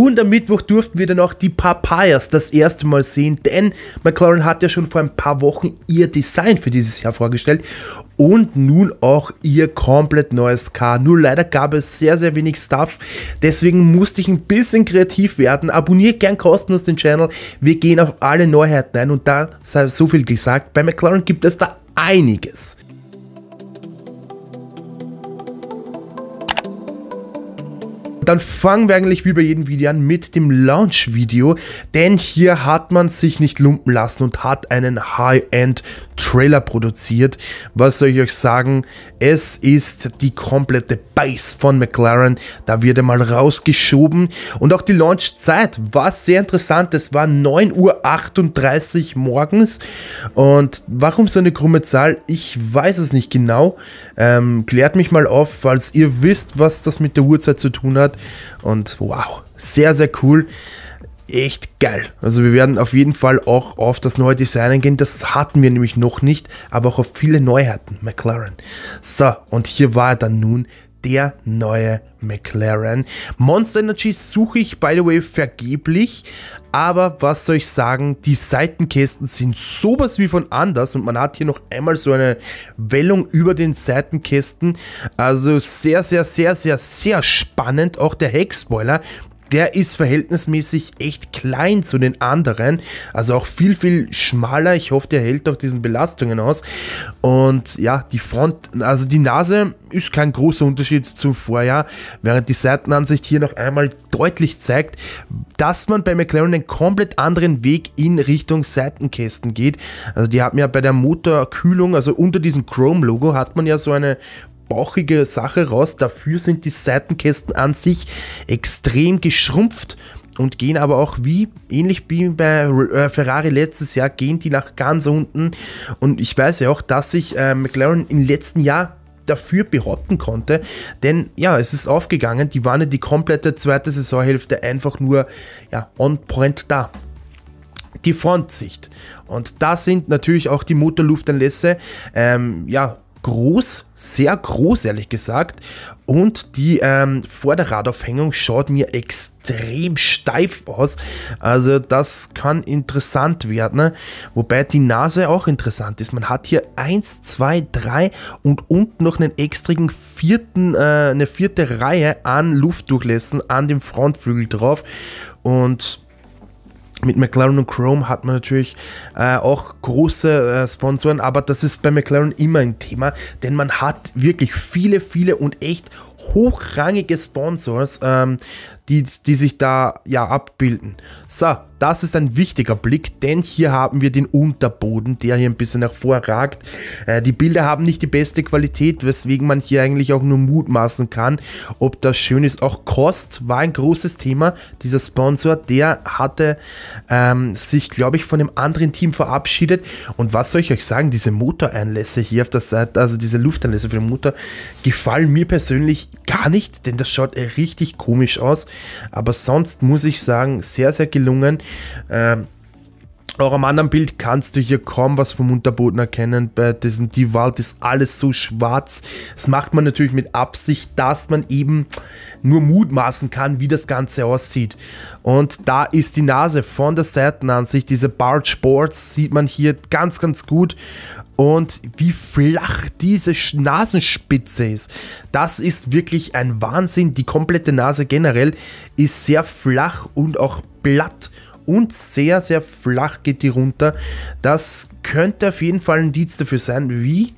Und am Mittwoch durften wir dann auch die Papayas das erste Mal sehen, denn McLaren hat ja schon vor ein paar Wochen ihr Design für dieses Jahr vorgestellt und nun auch ihr komplett neues Car. Nur leider gab es sehr, sehr wenig Stuff, deswegen musste ich ein bisschen kreativ werden. Abonniert gern kostenlos den Channel, wir gehen auf alle Neuheiten ein und da sei so viel gesagt, bei McLaren gibt es da einiges. dann fangen wir eigentlich wie bei jedem Video an mit dem Launch-Video, denn hier hat man sich nicht lumpen lassen und hat einen High-End-Trailer produziert. Was soll ich euch sagen? Es ist die komplette Base von McLaren, da wird er mal rausgeschoben und auch die Launchzeit war sehr interessant, es war 9.38 Uhr morgens und warum so eine krumme Zahl? Ich weiß es nicht genau. Ähm, klärt mich mal auf, falls ihr wisst, was das mit der Uhrzeit zu tun hat. Und wow, sehr, sehr cool. Echt geil. Also wir werden auf jeden Fall auch auf das neue Design eingehen. Das hatten wir nämlich noch nicht, aber auch auf viele Neuheiten. McLaren. So, und hier war er dann nun der neue McLaren. Monster Energy suche ich, by the way, vergeblich. Aber was soll ich sagen, die Seitenkästen sind sowas wie von anders und man hat hier noch einmal so eine Wellung über den Seitenkästen. Also sehr, sehr, sehr, sehr, sehr spannend. Auch der Heckspoiler, der ist verhältnismäßig echt klein zu den anderen. Also auch viel, viel schmaler. Ich hoffe, der hält auch diesen Belastungen aus. Und ja, die Front, also die Nase ist kein großer Unterschied zum Vorjahr, während die Seitenansicht hier noch einmal deutlich zeigt, dass man bei McLaren einen komplett anderen Weg in Richtung Seitenkästen geht. Also die haben ja bei der Motorkühlung, also unter diesem Chrome-Logo, hat man ja so eine bauchige Sache raus. Dafür sind die Seitenkästen an sich extrem geschrumpft und gehen aber auch wie, ähnlich wie bei äh, Ferrari letztes Jahr, gehen die nach ganz unten. Und ich weiß ja auch, dass sich äh, McLaren im letzten Jahr dafür behaupten konnte. Denn ja, es ist aufgegangen. Die waren ja die komplette zweite Saisonhälfte einfach nur ja, on point da. Die Frontsicht. Und da sind natürlich auch die Motorluftanlässe ähm, ja, groß, sehr groß ehrlich gesagt. Und die ähm, Vorderradaufhängung schaut mir extrem steif aus. Also das kann interessant werden. Ne? Wobei die Nase auch interessant ist. Man hat hier 1, 2, 3 und unten noch einen extrigen vierten, äh, eine vierte Reihe an Luftdurchlässen an dem Frontflügel drauf. Und mit McLaren und Chrome hat man natürlich äh, auch große äh, Sponsoren, aber das ist bei McLaren immer ein Thema, denn man hat wirklich viele, viele und echt hochrangige Sponsors, ähm, die, die sich da ja abbilden. So, das ist ein wichtiger Blick, denn hier haben wir den Unterboden, der hier ein bisschen hervorragt. Äh, die Bilder haben nicht die beste Qualität, weswegen man hier eigentlich auch nur mutmaßen kann, ob das schön ist. Auch Kost war ein großes Thema. Dieser Sponsor, der hatte ähm, sich, glaube ich, von einem anderen Team verabschiedet. Und was soll ich euch sagen, diese Motoreinlässe hier auf der Seite, äh, also diese Lufteinlässe für den Motor, gefallen mir persönlich gar nicht, denn das schaut äh, richtig komisch aus. Aber sonst muss ich sagen, sehr, sehr gelungen. Ähm, auch am anderen Bild kannst du hier kaum was vom Unterboden erkennen. Bei diesem Dewalt ist alles so schwarz. Das macht man natürlich mit Absicht, dass man eben nur mutmaßen kann, wie das Ganze aussieht. Und da ist die Nase von der Seitenansicht, diese Barge Boards sieht man hier ganz, ganz gut und wie flach diese Nasenspitze ist. Das ist wirklich ein Wahnsinn. Die komplette Nase generell ist sehr flach und auch platt und sehr, sehr flach geht die runter. Das könnte auf jeden Fall ein Dienst dafür sein, wie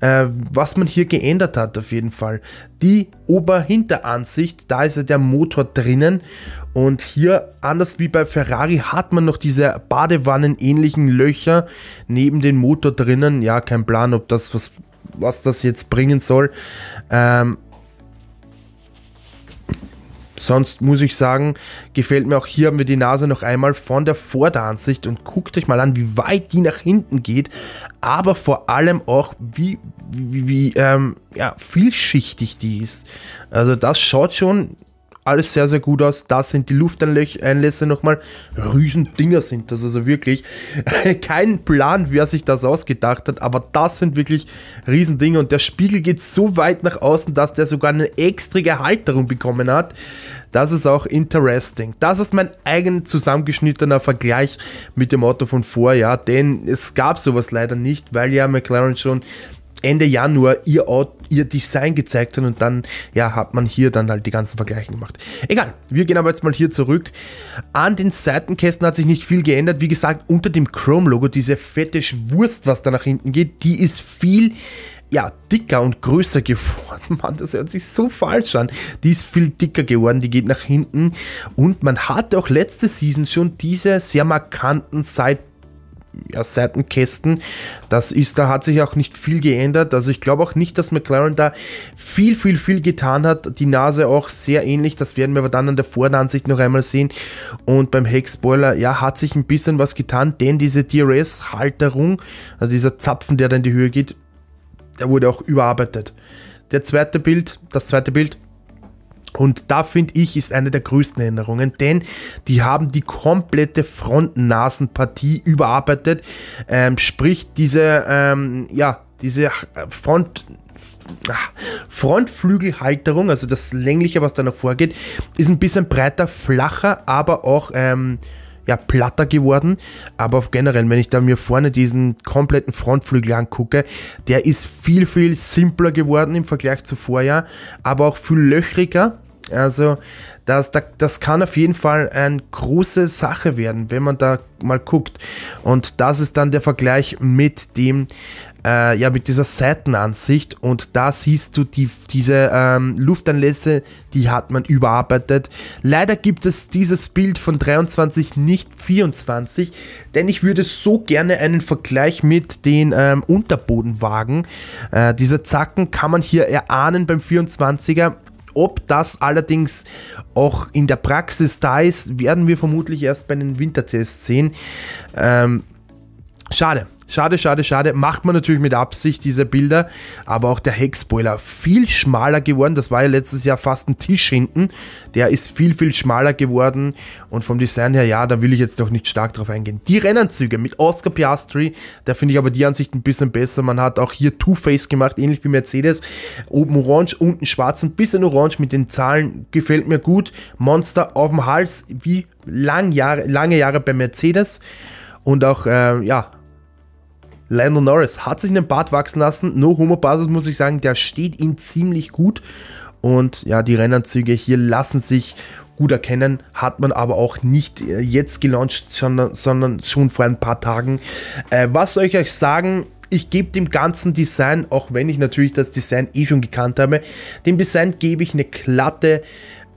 äh, was man hier geändert hat auf jeden Fall. Die Oberhinteransicht, da ist ja der Motor drinnen und hier, anders wie bei Ferrari, hat man noch diese Badewannen-ähnlichen Löcher neben dem Motor drinnen. Ja, kein Plan, ob das was, was das jetzt bringen soll. Ähm, Sonst muss ich sagen, gefällt mir auch hier haben wir die Nase noch einmal von der Vorderansicht und guckt euch mal an, wie weit die nach hinten geht, aber vor allem auch, wie, wie, wie ähm, ja, vielschichtig die ist. Also das schaut schon alles sehr, sehr gut aus. Da sind die Lufteinlässe nochmal Riesendinger sind das, also wirklich. Kein Plan, wer sich das ausgedacht hat, aber das sind wirklich Riesendinger und der Spiegel geht so weit nach außen, dass der sogar eine extra Halterung bekommen hat. Das ist auch interesting. Das ist mein eigen zusammengeschnittener Vergleich mit dem Auto von vorher, denn es gab sowas leider nicht, weil ja McLaren schon Ende Januar ihr, ihr Design gezeigt hat und dann ja, hat man hier dann halt die ganzen Vergleiche gemacht. Egal, wir gehen aber jetzt mal hier zurück. An den Seitenkästen hat sich nicht viel geändert. Wie gesagt, unter dem Chrome-Logo, diese fette Wurst, was da nach hinten geht, die ist viel ja, dicker und größer geworden. Mann, das hört sich so falsch an. Die ist viel dicker geworden, die geht nach hinten. Und man hatte auch letzte Season schon diese sehr markanten Side ja, Seitenkästen. Das ist, da hat sich auch nicht viel geändert. Also ich glaube auch nicht, dass McLaren da viel, viel, viel getan hat. Die Nase auch sehr ähnlich. Das werden wir aber dann an der Vorderansicht noch einmal sehen. Und beim Heck-Spoiler, ja, hat sich ein bisschen was getan, denn diese DRS-Halterung, also dieser Zapfen, der da in die Höhe geht, der wurde auch überarbeitet. Der zweite Bild, das zweite Bild, und da finde ich, ist eine der größten Änderungen, denn die haben die komplette Frontnasenpartie überarbeitet. Ähm, sprich, diese, ähm, ja, diese äh, Front. Frontflügelhalterung, also das längliche, was da noch vorgeht, ist ein bisschen breiter, flacher, aber auch ähm, ja platter geworden. Aber auf generell, wenn ich da mir vorne diesen kompletten Frontflügel angucke, der ist viel, viel simpler geworden im Vergleich zu Vorjahr, aber auch viel löchriger. Also das, das, kann auf jeden Fall eine große Sache werden, wenn man da mal guckt. Und das ist dann der Vergleich mit dem äh, ja, mit dieser Seitenansicht und da siehst du die, diese ähm, Luftanlässe, die hat man überarbeitet. Leider gibt es dieses Bild von 23 nicht 24, denn ich würde so gerne einen Vergleich mit den ähm, Unterbodenwagen. Äh, diese Zacken kann man hier erahnen beim 24er. Ob das allerdings auch in der Praxis da ist, werden wir vermutlich erst bei den Wintertests sehen. Ähm, schade, Schade, schade, schade. Macht man natürlich mit Absicht diese Bilder. Aber auch der Heckspoiler viel schmaler geworden. Das war ja letztes Jahr fast ein Tisch hinten. Der ist viel, viel schmaler geworden. Und vom Design her, ja, da will ich jetzt doch nicht stark drauf eingehen. Die Rennanzüge mit Oscar Piastri, da finde ich aber die Ansicht ein bisschen besser. Man hat auch hier Two-Face gemacht, ähnlich wie Mercedes. Oben orange, unten schwarz, ein bisschen orange mit den Zahlen. Gefällt mir gut. Monster auf dem Hals, wie lang Jahre, lange Jahre bei Mercedes. Und auch, äh, ja, Lando Norris hat sich einen Bart wachsen lassen. No Homo Basis muss ich sagen, der steht ihm ziemlich gut. Und ja, die Rennanzüge hier lassen sich gut erkennen, hat man aber auch nicht äh, jetzt gelauncht, sondern schon vor ein paar Tagen. Äh, was soll ich euch sagen? Ich gebe dem ganzen Design, auch wenn ich natürlich das Design eh schon gekannt habe, dem Design gebe ich eine glatte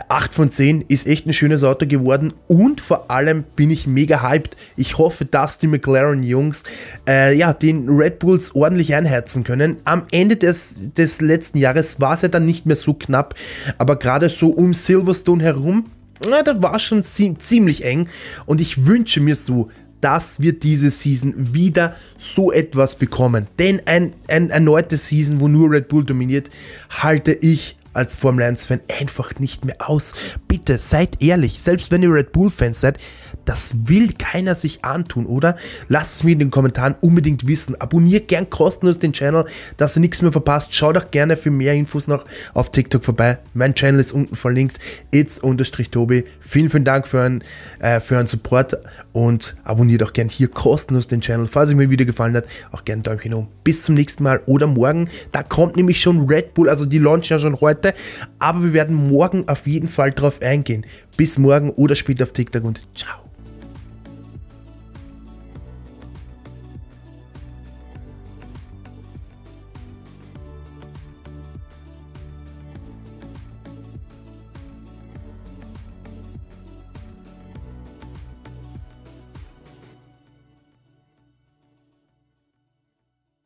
8 von 10 ist echt ein schönes Auto geworden und vor allem bin ich mega hyped. Ich hoffe, dass die McLaren-Jungs äh, ja, den Red Bulls ordentlich einheizen können. Am Ende des, des letzten Jahres war es ja dann nicht mehr so knapp, aber gerade so um Silverstone herum, na, da war es schon ziemlich eng und ich wünsche mir so, dass wir diese Season wieder so etwas bekommen. Denn ein, ein erneute Season, wo nur Red Bull dominiert, halte ich als Formel 1-Fan einfach nicht mehr aus. Bitte seid ehrlich, selbst wenn ihr Red Bull-Fans seid, das will keiner sich antun, oder? Lasst es mir in den Kommentaren unbedingt wissen. Abonniert gern kostenlos den Channel, dass ihr nichts mehr verpasst. Schaut auch gerne für mehr Infos noch auf TikTok vorbei. Mein Channel ist unten verlinkt. It's-Tobi. Vielen, vielen Dank für euren, äh, für euren Support und abonniert auch gern hier kostenlos den Channel. Falls euch mein Video gefallen hat, auch gerne ein Däumchen um. Bis zum nächsten Mal oder morgen. Da kommt nämlich schon Red Bull, also die launchen ja schon heute heute. Aber wir werden morgen auf jeden Fall drauf eingehen. Bis morgen oder später auf TikTok und ciao.